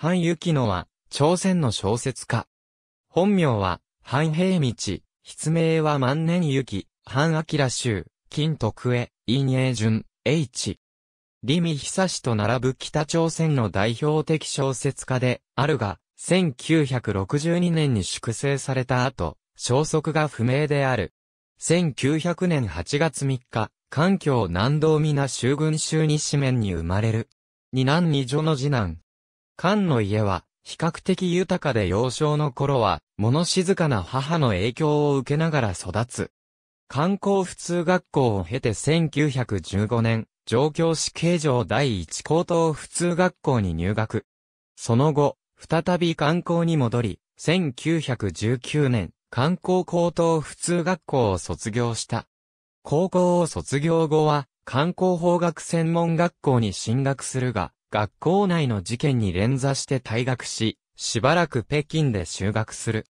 半雪野は、朝鮮の小説家。本名は、半平道、筆名は万年雪、半明州、金徳江、陰英順、H。李美久氏と並ぶ北朝鮮の代表的小説家で、あるが、1962年に粛清された後、消息が不明である。1900年8月3日、環境南道皆州軍州西面に生まれる。二男二女の次男、漢の家は、比較的豊かで幼少の頃は、物静かな母の影響を受けながら育つ。観光普通学校を経て1915年、上京市形状第一高等普通学校に入学。その後、再び観光に戻り、1919年、観光高等普通学校を卒業した。高校を卒業後は、観光法学専門学校に進学するが、学校内の事件に連座して退学し、しばらく北京で修学する。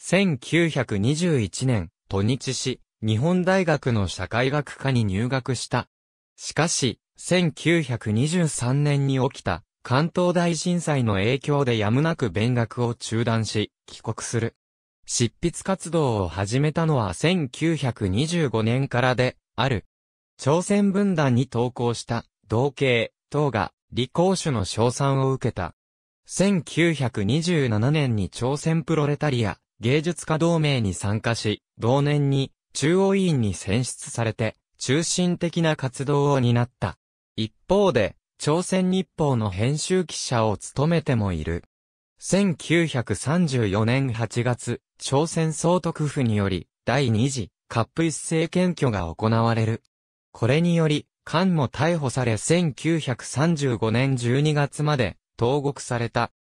1921年、都日市、日本大学の社会学科に入学した。しかし、1923年に起きた関東大震災の影響でやむなく勉学を中断し、帰国する。執筆活動を始めたのは1925年からで、ある。朝鮮文壇に投稿した、同系、等が、理工種の賞賛を受けた。1927年に朝鮮プロレタリア芸術家同盟に参加し、同年に中央委員に選出されて、中心的な活動を担った。一方で、朝鮮日報の編集記者を務めてもいる。1934年8月、朝鮮総督府により、第二次、カップ一政検挙が行われる。これにより、菅も逮捕され1935年12月まで投獄された。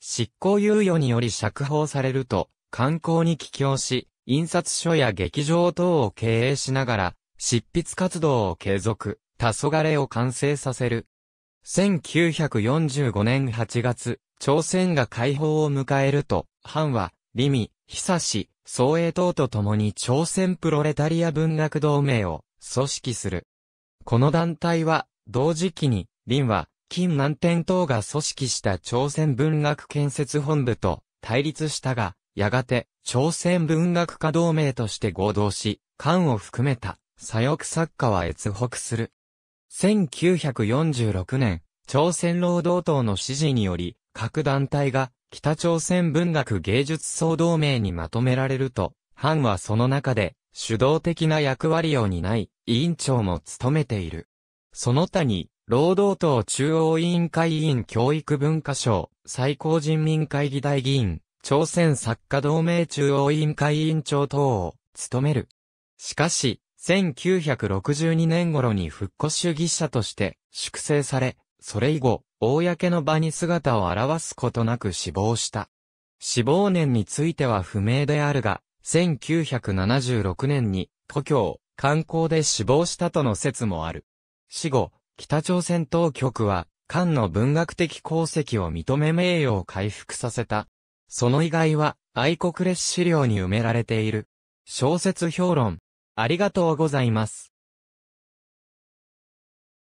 執行猶予により釈放されると、観光に帰郷し、印刷所や劇場等を経営しながら、執筆活動を継続、黄昏を完成させる。1945年8月、朝鮮が解放を迎えると、藩は、リミ、久シ、総英等と共に朝鮮プロレタリア文学同盟を組織する。この団体は、同時期に、林は、金南天等が組織した朝鮮文学建設本部と対立したが、やがて、朝鮮文学家同盟として合同し、漢を含めた、左翼作家は越北する。1946年、朝鮮労働党の指示により、各団体が北朝鮮文学芸術総同盟にまとめられると、藩はその中で主導的な役割を担い、委員長も務めている。その他に、労働党中央委員会委員教育文化省、最高人民会議大議員、朝鮮作家同盟中央委員会委員長等を務める。しかし、1962年頃に復古主義者として粛清され、それ以後、公の場に姿を現すことなく死亡した。死亡年については不明であるが、1976年に、故郷、観光で死亡したとの説もある。死後、北朝鮮当局は、漢の文学的功績を認め名誉を回復させた。その以外は、愛国列資料に埋められている。小説評論。ありがとうございます。